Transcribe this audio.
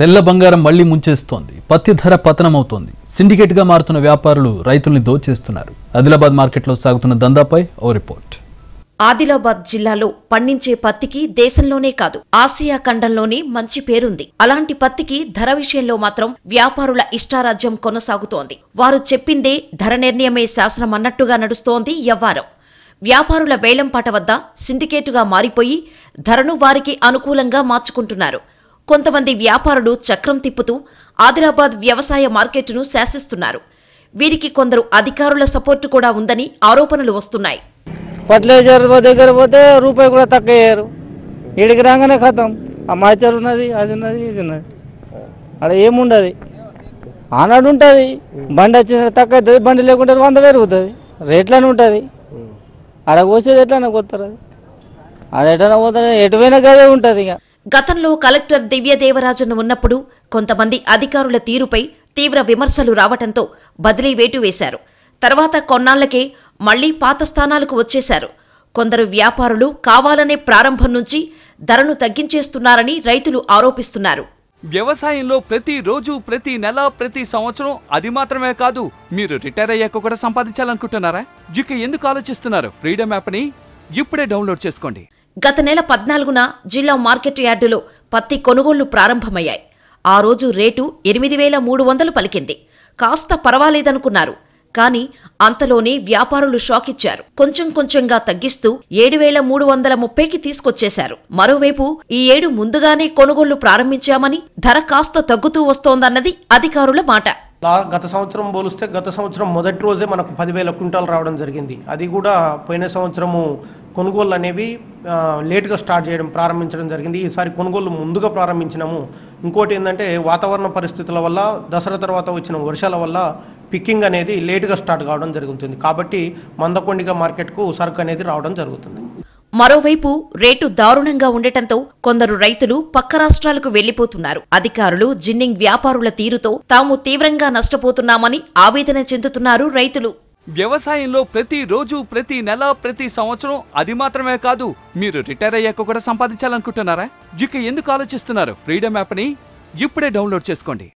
తెల్ల బంగారం మళ్లీ ముంచేస్తోంది పత్తి ధర పతనమవుతోంది సిండికేట్గా మారుతున్న వ్యాపారులు రైతుల్ని దోచేస్తున్నారు ఆదిలాబాద్ మార్కెట్లో సాగుతున్న దందాపై ఓ రిపోర్ట్ ఆదిలాబాద్ జిల్లాలో పండించే పత్తికి దేశంలోనే కాదు ఆసియా ఖండంలోనే మంచి పేరుంది అలాంటి పత్తికి ధర విషయంలో మాత్రం వ్యాపారుల ఇష్టారాజ్యం కొనసాగుతోంది వారు చెప్పిందే ధర నిర్ణయమే శాసనం అన్నట్టుగా నడుస్తోంది ఎవ్వారం వ్యాపారుల వేలంపాట వద్ద సిండికేటుగా మారిపోయి ధరను వారికి అనుకూలంగా మార్చుకుంటున్నారు కొంతమంది వ్యాపారులు చక్రం తిప్పుతూ ఆదిలాబాద్ వ్యవసాయ మార్కెట్ను శాసిస్తున్నారు వీరికి కొందరు అధికారుల సపోర్టు కూడా ఉందని ఆరోపణలు వస్తున్నాయి ఫర్టిలైజర్ దగ్గర పోతే రూపాయి కూడా తక్కువ అయ్యారు ఇడికి రాగానే ఖతం మాచర్ ఉన్నది అది ఉన్నది ఇది ఉన్నది అక్కడ ఏముండదు ఆనాడు ఉంటుంది బండి వచ్చిన తక్కువ అవుతుంది బండి లేకుంటే వంద పెరుగుతుంది రేట్లను ఉంటుంది అక్కడ కోసేది ఎట్లన్నా కొత్తారు అది అక్కడ ఎట్లన్నా ఎటువైనా గదే ఉంటుంది ఇక గతంలో కలెక్టర్ దివ్యదేవరాజన్ ఉన్నప్పుడు కొంతమంది అధికారుల తీరుపై తీవ్ర విమర్శలు రావటంతో బదిలీ వేటు వేశారు తర్వాత కొన్నాళ్లకే మళ్లీ పాత స్థానాలకు వచ్చేశారు కొందరు వ్యాపారులు కావాలనే ప్రారంభం నుంచి ధరను తగ్గించేస్తున్నారని రైతులు ఆరోపిస్తున్నారు వ్యవసాయంలో ప్రతి రోజు ప్రతి నెల ప్రతి సంవత్సరం అది మాత్రమే కాదు మీరు రిటైర్ అయ్యాక కూడా సంపాదించాలనుకుంటున్నారా ఇక ఎందుకు ఆలోచిస్తున్నారు ఫ్రీడమ్ యాప్ని ఇప్పుడే డౌన్లోడ్ చేసుకోండి గత నెల పద్నాలుగున జిల్లా మార్కెట్ యార్డులో పత్తి కొనుగోళ్లు ప్రారంభమయ్యాయి ఆ రోజు రేటు ఎనిమిది వేల మూడు వందలు పలికింది కాస్త పర్వాలేదనుకున్నారు కానీ అంతలోనే వ్యాపారులు షాకిచ్చారు కొంచెం కొంచెంగా తగ్గిస్తూ ఏడు వేల మూడు వందల ముప్పైకి తీసుకొచ్చేశారు మరోవైపు ఈ ఏడు ముందుగానే కొనుగోళ్లు ప్రారంభించామని ధర కాస్త తగ్గుతూ వస్తోందన్నది అధికారుల మాట గత సంవత్సరం పోలిస్తే గత సంవత్సరం మొదటి రోజే మనకు పదివేల క్వింటాలు రావడం జరిగింది అది కూడా పోయిన సంవత్సరము కొనుగోలు అనేవి లేట్గా స్టార్ట్ చేయడం ప్రారంభించడం జరిగింది ఈసారి కొనుగోలు ముందుగా ప్రారంభించినాము ఇంకోటి ఏంటంటే వాతావరణ పరిస్థితుల వల్ల దసరా తర్వాత వచ్చిన వర్షాల వల్ల పికింగ్ అనేది లేటుగా స్టార్ట్ కావడం జరుగుతుంది కాబట్టి మందకొండిగా మార్కెట్కు సరుకు అనేది రావడం జరుగుతుంది మరోవైపు రేటు దారుణంగా ఉండటంతో కొందరు రైతులు పక్క రాష్ట్రాలకు వెళ్లిపోతున్నారు అధికారులు జిన్నింగ్ వ్యాపారుల తీరుతో తాము తీవ్రంగా నష్టపోతున్నామని ఆవేదన చెందుతున్నారు రైతులు వ్యవసాయంలో ప్రతి రోజు ప్రతి నెల ప్రతి సంవత్సరం అది మాత్రమే కాదు మీరు రిటైర్ అయ్యాక కూడా సంపాదించాలనుకుంటున్నారా ఇక ఎందుకు ఆలోచిస్తున్నారు ఫ్రీడమ్ యాప్ని ఇప్పుడే డౌన్లోడ్ చేసుకోండి